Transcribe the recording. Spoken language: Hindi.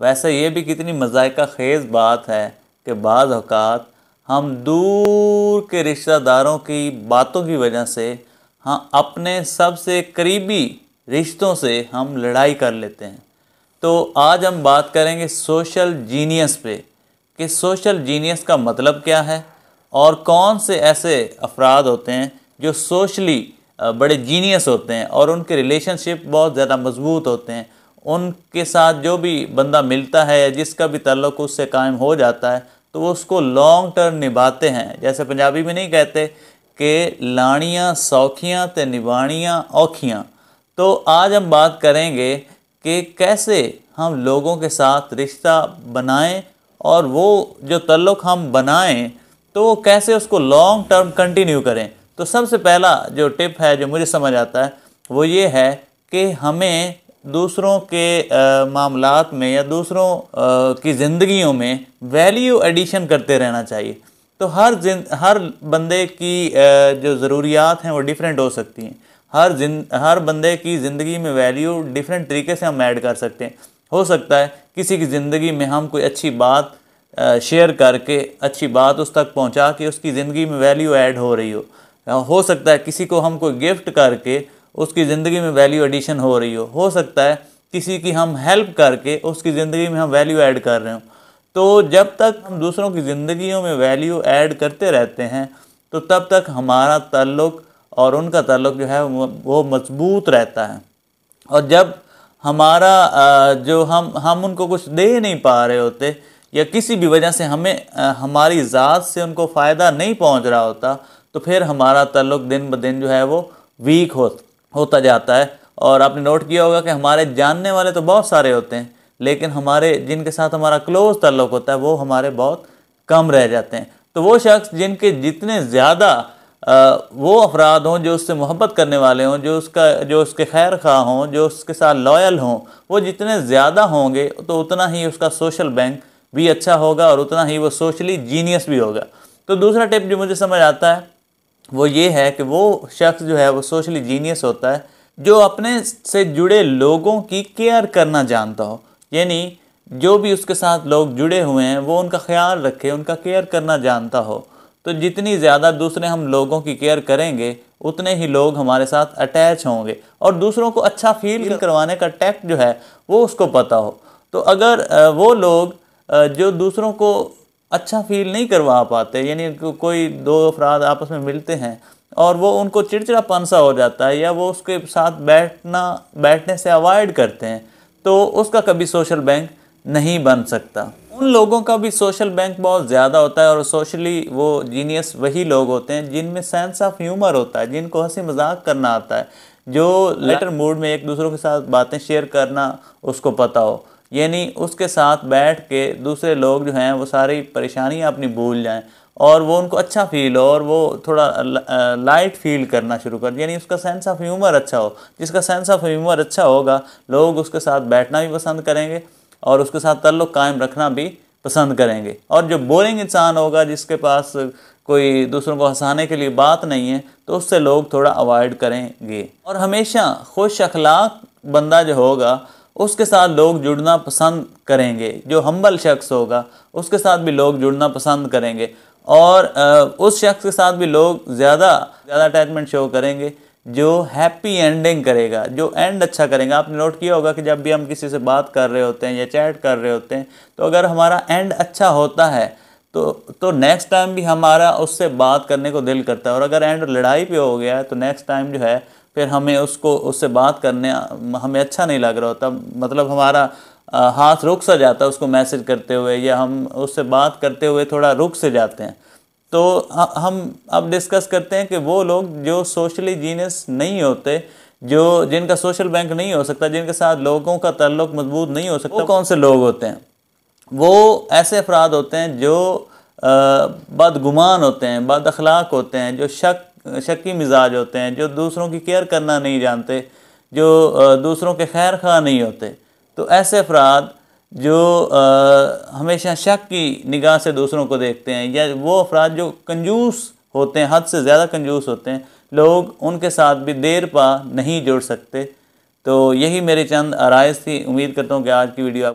वैसे ये भी कितनी मज़ायका खेज़ बात है कि बाज़ अवकात हम दूर के रिश्तेदारों की बातों की वजह से हम हाँ, अपने सबसे करीबी रिश्तों से हम लड़ाई कर लेते हैं तो आज हम बात करेंगे सोशल जीनियस पे कि सोशल जीनियस का मतलब क्या है और कौन से ऐसे अफराद होते हैं जो सोशली बड़े जीनियस होते हैं और उनके रिलेशनशिप बहुत ज़्यादा मजबूत होते हैं उनके साथ जो भी बंदा मिलता है या जिसका भी तल्लक उससे कायम हो जाता है तो वो उसको लॉन्ग टर्म निभाते हैं जैसे पंजाबी में नहीं कहते कि लाणियाँ सौखियाँ तो निभाणियाँ औखियाँ तो आज हम बात करेंगे कि कैसे हम लोगों के साथ रिश्ता बनाएं और वो जो तल्लुक़ हम बनाएं तो वो कैसे उसको लॉन्ग टर्म कंटिन्यू करें तो सबसे पहला जो टिप है जो मुझे समझ आता है वो ये है कि हमें दूसरों के मामला में या दूसरों आ, की ज़िंदगियों में वैल्यू एडिशन करते रहना चाहिए तो हर हर बंदे की आ, जो ज़रूरियात हैं वो डिफरेंट हो सकती हैं हर हर बंदे की ज़िंदगी में वैल्यू डिफरेंट तरीके से हम ऐड कर सकते हैं हो सकता है किसी की ज़िंदगी में हम कोई अच्छी बात शेयर करके अच्छी बात उस तक पहुंचा के उसकी ज़िंदगी में वैल्यू ऐड हो रही हो हो सकता है किसी को हम कोई गिफ्ट करके उसकी ज़िंदगी में वैल्यू एडिशन हो रही हो हो सकता है किसी की हम हेल्प करके उसकी ज़िंदगी में हम वैल्यू ऐड कर रहे हो तो जब तक हम दूसरों की ज़िंदगियों में वैल्यू ऐड करते रहते हैं तो तब तक हमारा तल्लुक़ और उनका तल्लुक़ जो है वो मजबूत रहता है और जब हमारा जो हम हम उनको कुछ दे नहीं पा रहे होते या किसी भी वजह से हमें हमारी ज़ात से उनको फ़ायदा नहीं पहुंच रहा होता तो फिर हमारा तल्लुक़ दिन ब दिन जो है वो वीक हो होता जाता है और आपने नोट किया होगा कि हमारे जानने वाले तो बहुत सारे होते हैं लेकिन हमारे जिनके साथ हमारा क्लोज तल्लुक होता है वो हमारे बहुत कम रह जाते हैं तो वो शख्स जिनके जितने ज़्यादा वो अफराद हों जो उससे मोहब्बत करने वाले हों जो उसका जो उसके खैर खा हों जो उसके साथ लॉयल हों वो जितने ज़्यादा होंगे तो उतना ही उसका सोशल बैंक भी अच्छा होगा और उतना ही वो सोशली जीनियस भी होगा तो दूसरा टिप जो मुझे समझ आता है वो ये है कि वो शख्स जो है वो सोशली जीनियस होता है जो अपने से जुड़े लोगों की केयर करना जानता हो यानी जो भी उसके साथ लोग जुड़े हुए हैं वो उनका ख्याल रखे उनका केयर करना जानता हो तो जितनी ज़्यादा दूसरे हम लोगों की केयर करेंगे उतने ही लोग हमारे साथ अटैच होंगे और दूसरों को अच्छा फील करवाने का टैक्ट जो है वो उसको पता हो तो अगर वो लोग जो दूसरों को अच्छा फील नहीं करवा पाते यानी कोई दो अफराद आपस में मिलते हैं और वो उनको चिड़चिड़ापन सा हो जाता है या वो उसके साथ बैठना बैठने से अवॉइड करते हैं तो उसका कभी सोशल बैंक नहीं बन सकता उन लोगों का भी सोशल बैंक बहुत ज़्यादा होता है और सोशली वो जीनियस वही लोग होते हैं जिनमें सेंस ऑफ ह्यूमर होता है जिनको हंसी मजाक करना आता है जो लेटर मूड में एक दूसरों के साथ बातें शेयर करना उसको पता हो यानी उसके साथ बैठ के दूसरे लोग जो हैं वो सारी परेशानियाँ अपनी भूल जाएँ और वो उनको अच्छा फील हो और वो थोड़ा लाइट फील करना शुरू कर यानी उसका सेंस ऑफ ह्यूमर अच्छा हो जिसका सेंस ऑफ ह्यूमर अच्छा होगा लोग उसके साथ बैठना भी पसंद करेंगे और उसके साथ तल्लुक कायम रखना भी पसंद करेंगे और जो बोरिंग इंसान होगा जिसके पास कोई दूसरों को हंसाने के लिए बात नहीं है तो उससे लोग थोड़ा अवॉइड करेंगे और हमेशा खुश अखलाक बंदा जो होगा उसके साथ लोग जुड़ना पसंद करेंगे जो हम्बल शख्स होगा उसके साथ भी लोग जुड़ना पसंद करेंगे और उस शख्स के साथ भी लोग ज़्यादा ज़्यादा अटैचमेंट शो करेंगे जो हैप्पी एंडिंग करेगा जो एंड अच्छा करेगा आपने नोट किया होगा कि जब भी हम किसी से बात कर रहे होते हैं या चैट कर रहे होते हैं तो अगर हमारा एंड अच्छा होता है तो तो नेक्स्ट टाइम भी हमारा उससे बात करने को दिल करता है और अगर एंड लड़ाई पे हो गया है तो नेक्स्ट टाइम जो है फिर हमें उसको उससे बात करने हमें अच्छा नहीं लग रहा होता मतलब हमारा हाथ रुक सा जाता है उसको मैसेज करते हुए या हम उससे बात करते हुए थोड़ा रुक से जाते हैं तो हम अब डिस्कस करते हैं कि वो लोग जो सोशली जीनियस नहीं होते जो जिनका सोशल बैंक नहीं हो सकता जिनके साथ लोगों का तल्लुक मजबूत नहीं हो सकता वो कौन से लोग होते हैं वो ऐसे अफराद होते हैं जो बदगुमान होते हैं बद अखलाक होते हैं जो शक शक्की मिजाज होते हैं जो दूसरों की केयर करना नहीं जानते जो दूसरों के खैर खा नहीं होते तो ऐसे अफराद जो आ, हमेशा शक की निगाह से दूसरों को देखते हैं या वो अफराद जो कंजूस होते हैं हद से ज़्यादा कंजूस होते हैं लोग उनके साथ भी देर पा नहीं जुड़ सकते तो यही मेरे चंद आरज़ थी उम्मीद करता हूँ कि आज की वीडियो आप